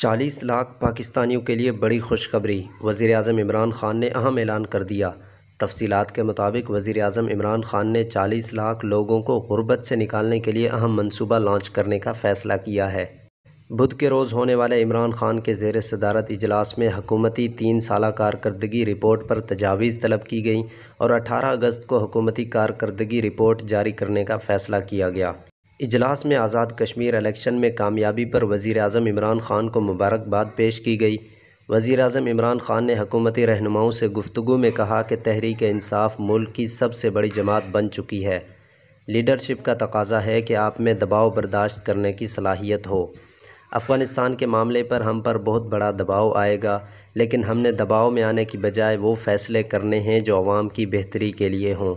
चालीस लाख पाकिस्तानियों के लिए बड़ी खुशखबरी वज़ी अजम इमरान ख़ान ने अहम ऐलान कर दिया तफसीत के मुताबिक वज़ी अजम इमरान ख़ान ने चालीस लाख लोगों को गुर्बत से निकालने के लिए अहम मनसूबा लॉन्च करने का फ़ैसला किया है बुध के रोज़ होने वाले इमरान खान के जेर सदारत इजलास में हकूमती तीन साल कारकर्दगी रिपोर्ट पर तजावीज़ तलब की गई और अठारह अगस्त को हकूमती कारकर्दगी रिपोर्ट जारी करने का फ़ैसला किया गया इजलास में आज़ाद कश्मीर इलेक्शन में कामयाबी पर वज़ी अजम इमरान ख़ान को मुबारकबाद पेश की गई वज़ी अजम इमरान ख़ान ने हकूमती रहनुमाओं से गुफ्तु में कहा कि तहरीक इंसाफ मुल्क की सबसे बड़ी जमात बन चुकी है लीडरशिप का तकाजा है कि आप में दबाव बर्दाश्त करने की सलाहियत हो अफ़गानिस्तान के मामले पर हम पर बहुत बड़ा दबाव आएगा लेकिन हमने दबाव में आने की बजाय वो फ़ैसले करने हैं जो आवाम की बेहतरी के लिए हों